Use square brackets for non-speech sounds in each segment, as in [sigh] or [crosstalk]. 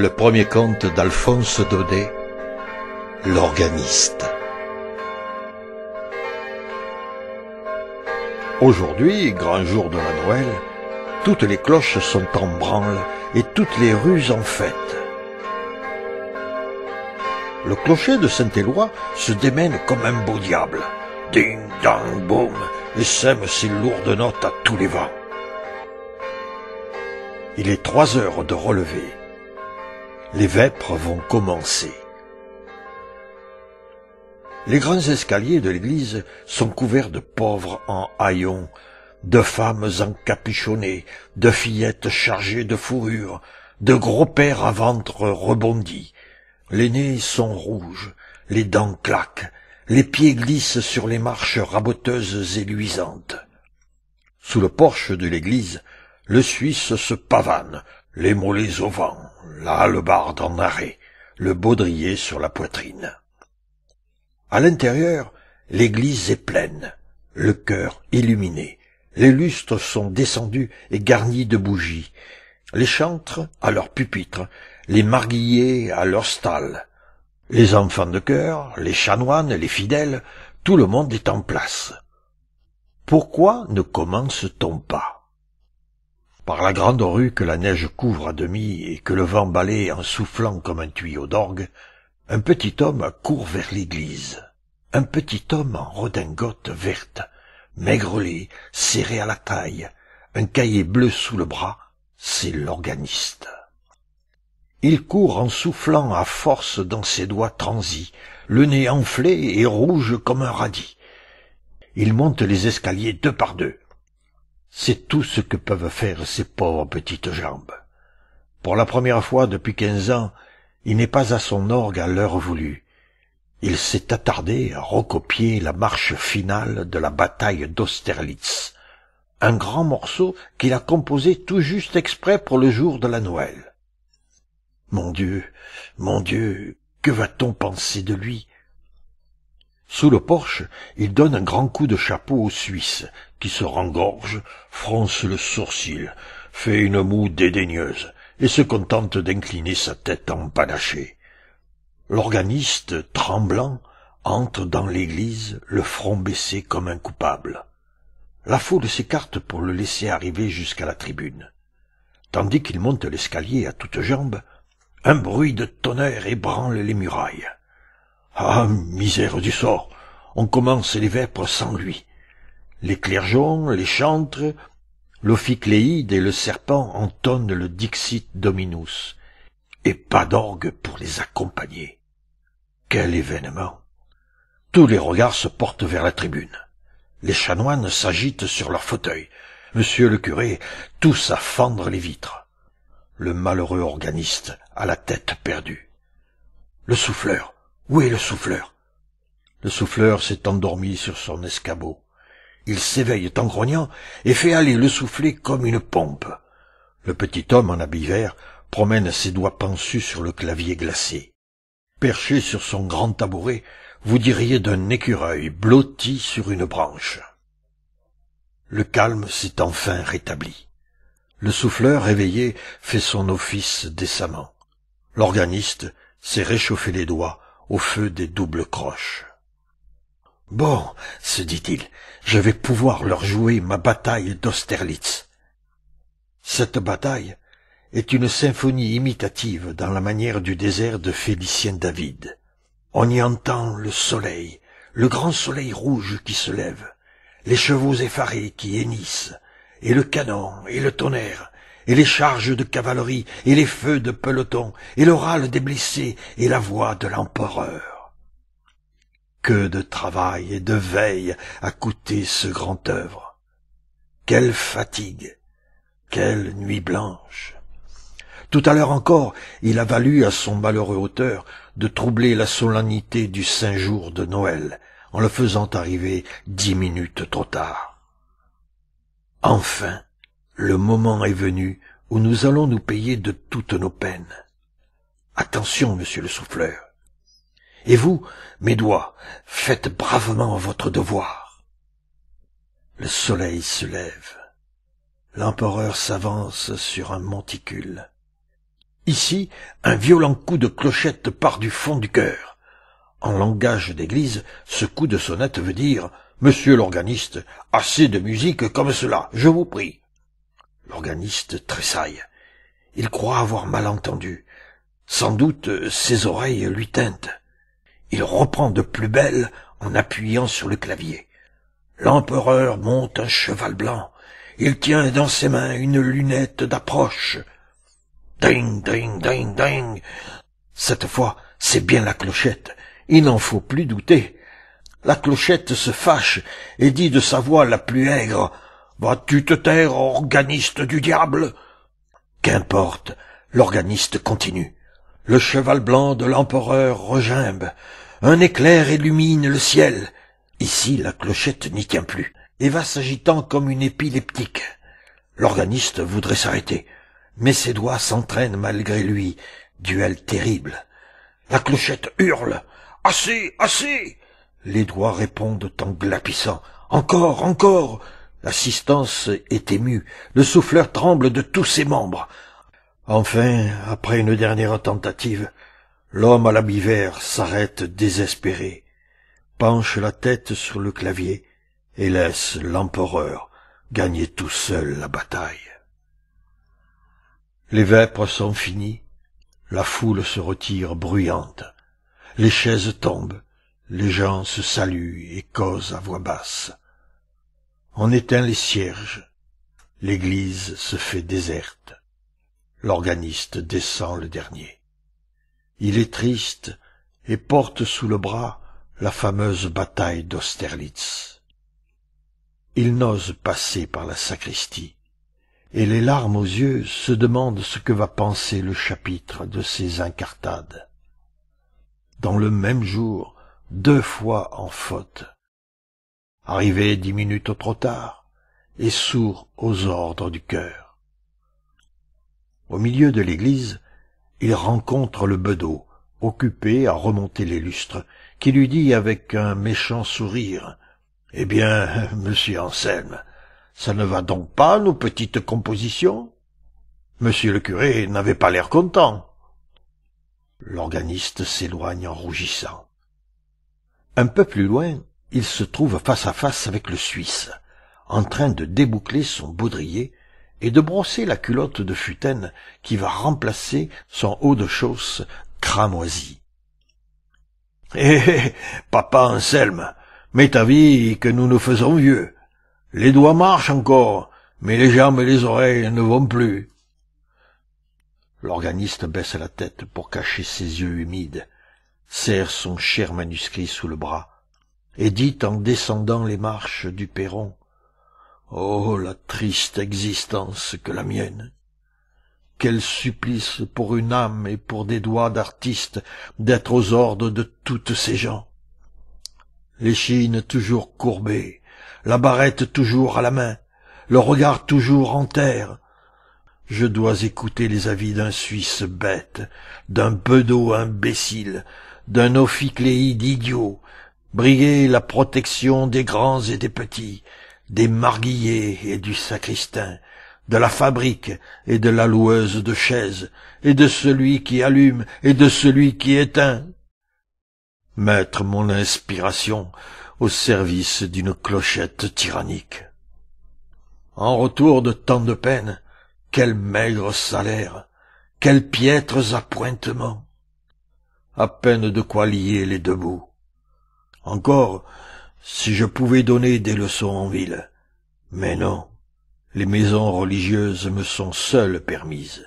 le premier conte d'Alphonse Daudet, l'organiste. Aujourd'hui, grand jour de la Noël, toutes les cloches sont en branle et toutes les rues en fête. Le clocher de Saint-Éloi se démène comme un beau diable. Ding, dang, boum, et sème ses lourdes notes à tous les vents. Il est trois heures de relevé les vêpres vont commencer. Les grands escaliers de l'église sont couverts de pauvres en haillons, de femmes encapuchonnées, de fillettes chargées de fourrures, de gros pères à ventre rebondi. Les nez sont rouges, les dents claquent, les pieds glissent sur les marches raboteuses et luisantes. Sous le porche de l'église, le Suisse se pavane, les mollets au vent, la hallebarde en arrêt, le baudrier sur la poitrine. À l'intérieur, l'église est pleine, le chœur illuminé, les lustres sont descendus et garnis de bougies, les chantres à leurs pupitres, les marguilliers à leurs stalles, les enfants de chœur, les chanoines, les fidèles, tout le monde est en place. Pourquoi ne commence-t-on pas par la grande rue que la neige couvre à demi et que le vent balaye en soufflant comme un tuyau d'orgue, un petit homme court vers l'église. Un petit homme en redingote verte, maigrelé, serré à la taille, un cahier bleu sous le bras, c'est l'organiste. Il court en soufflant à force dans ses doigts transis, le nez enflé et rouge comme un radis. Il monte les escaliers deux par deux, c'est tout ce que peuvent faire ces pauvres petites jambes. Pour la première fois depuis quinze ans, il n'est pas à son orgue à l'heure voulue. Il s'est attardé à recopier la marche finale de la bataille d'Austerlitz, un grand morceau qu'il a composé tout juste exprès pour le jour de la Noël. Mon Dieu, mon Dieu, que va-t-on penser de lui sous le porche, il donne un grand coup de chapeau au Suisse, qui se rengorge, fronce le sourcil, fait une moue dédaigneuse, et se contente d'incliner sa tête empanachée. L'organiste, tremblant, entre dans l'église, le front baissé comme un coupable. La foule s'écarte pour le laisser arriver jusqu'à la tribune. Tandis qu'il monte l'escalier à toutes jambes, un bruit de tonnerre ébranle les murailles. Ah, misère du sort On commence les vêpres sans lui. Les clergeons, les chantres, l'ophicléide et le serpent entonnent le Dixit Dominus, et pas d'orgue pour les accompagner. Quel événement Tous les regards se portent vers la tribune. Les chanoines s'agitent sur leurs fauteuils. Monsieur le curé tous à fendre les vitres. Le malheureux organiste a la tête perdue. Le souffleur, où est le souffleur Le souffleur s'est endormi sur son escabeau. Il s'éveille en grognant et fait aller le soufflet comme une pompe. Le petit homme en habit vert promène ses doigts pensus sur le clavier glacé. Perché sur son grand tabouret, vous diriez d'un écureuil blotti sur une branche. Le calme s'est enfin rétabli. Le souffleur réveillé fait son office décemment. L'organiste s'est réchauffé les doigts au feu des doubles croches. Bon, se dit-il, je vais pouvoir leur jouer ma bataille d'Austerlitz. Cette bataille est une symphonie imitative dans la manière du désert de Félicien David. On y entend le soleil, le grand soleil rouge qui se lève, les chevaux effarés qui hennissent, et le canon, et le tonnerre, et les charges de cavalerie, et les feux de peloton, et le râle des blessés, et la voix de l'empereur. Que de travail et de veille a coûté ce grand œuvre. Quelle fatigue, quelle nuit blanche. Tout à l'heure encore, il a valu à son malheureux auteur de troubler la solennité du saint jour de Noël, en le faisant arriver dix minutes trop tard. Enfin, le moment est venu où nous allons nous payer de toutes nos peines. Attention, monsieur le souffleur. Et vous, mes doigts, faites bravement votre devoir. Le soleil se lève. L'empereur s'avance sur un monticule. Ici, un violent coup de clochette part du fond du cœur. En langage d'église, ce coup de sonnette veut dire Monsieur l'organiste, assez de musique comme cela, je vous prie. L'organiste tressaille. Il croit avoir mal entendu. Sans doute euh, ses oreilles lui tintent. Il reprend de plus belle en appuyant sur le clavier. L'empereur monte un cheval blanc. Il tient dans ses mains une lunette d'approche. Ding, ding, ding, ding. Cette fois, c'est bien la clochette. Il n'en faut plus douter. La clochette se fâche et dit de sa voix la plus aigre tu te taire, organiste du diable Qu'importe, l'organiste continue. Le cheval blanc de l'empereur regimbe. Un éclair illumine le ciel. Ici, la clochette n'y tient plus et va s'agitant comme une épileptique. L'organiste voudrait s'arrêter, mais ses doigts s'entraînent malgré lui. Duel terrible. La clochette hurle. Assez, assez Les doigts répondent en glapissant. Encore, encore L'assistance est émue, le souffleur tremble de tous ses membres. Enfin, après une dernière tentative, l'homme à l'habit vert s'arrête désespéré, penche la tête sur le clavier et laisse l'empereur gagner tout seul la bataille. Les vêpres sont finies, la foule se retire bruyante, les chaises tombent, les gens se saluent et causent à voix basse. On éteint les cierges. L'église se fait déserte. L'organiste descend le dernier. Il est triste et porte sous le bras la fameuse bataille d'Austerlitz. Il n'ose passer par la sacristie, et les larmes aux yeux se demandent ce que va penser le chapitre de ces incartades. Dans le même jour, deux fois en faute, arrivé dix minutes trop tard et sourd aux ordres du cœur. Au milieu de l'église, il rencontre le bedeau, occupé à remonter les lustres, qui lui dit avec un méchant sourire Eh bien, [laughs] monsieur Anselme, ça ne va donc pas, nos petites compositions Monsieur le curé n'avait pas l'air content. L'organiste s'éloigne en rougissant. Un peu plus loin, il se trouve face à face avec le Suisse, en train de déboucler son baudrier et de brosser la culotte de futaine qui va remplacer son haut de chausse cramoisi. Eh, eh, eh papa Anselme, mets ta vie que nous nous faisons vieux. Les doigts marchent encore, mais les jambes et les oreilles ne vont plus. L'organiste baisse la tête pour cacher ses yeux humides, serre son cher manuscrit sous le bras et dit en descendant les marches du perron. Oh. La triste existence que la mienne. Quel supplice pour une âme et pour des doigts d'artiste d'être aux ordres de toutes ces gens. L'échine toujours courbée, la barrette toujours à la main, le regard toujours en terre. Je dois écouter les avis d'un Suisse bête, d'un bedeau imbécile, d'un ophicléide idiot, Briller la protection des grands et des petits, des marguilliers et du sacristain, de la fabrique et de la loueuse de chaises, et de celui qui allume et de celui qui éteint. Mettre mon inspiration au service d'une clochette tyrannique. En retour de tant de peines, quel maigre salaire, quels piètres appointements. À peine de quoi lier les deux bouts. Encore, si je pouvais donner des leçons en ville. Mais non, les maisons religieuses me sont seules permises.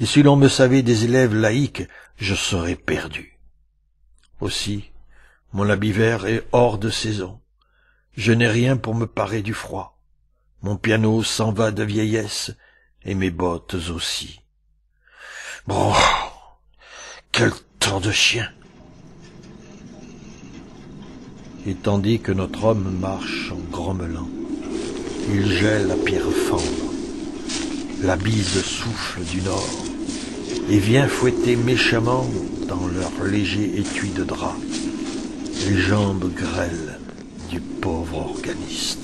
Et si l'on me savait des élèves laïques, je serais perdu. Aussi, mon habit vert est hors de saison. Je n'ai rien pour me parer du froid. Mon piano s'en va de vieillesse, et mes bottes aussi. Bon, quel temps de chien et tandis que notre homme marche en grommelant, il gèle la pierre fendre. La bise souffle du nord et vient fouetter méchamment dans leur léger étui de drap les jambes grêles du pauvre organiste.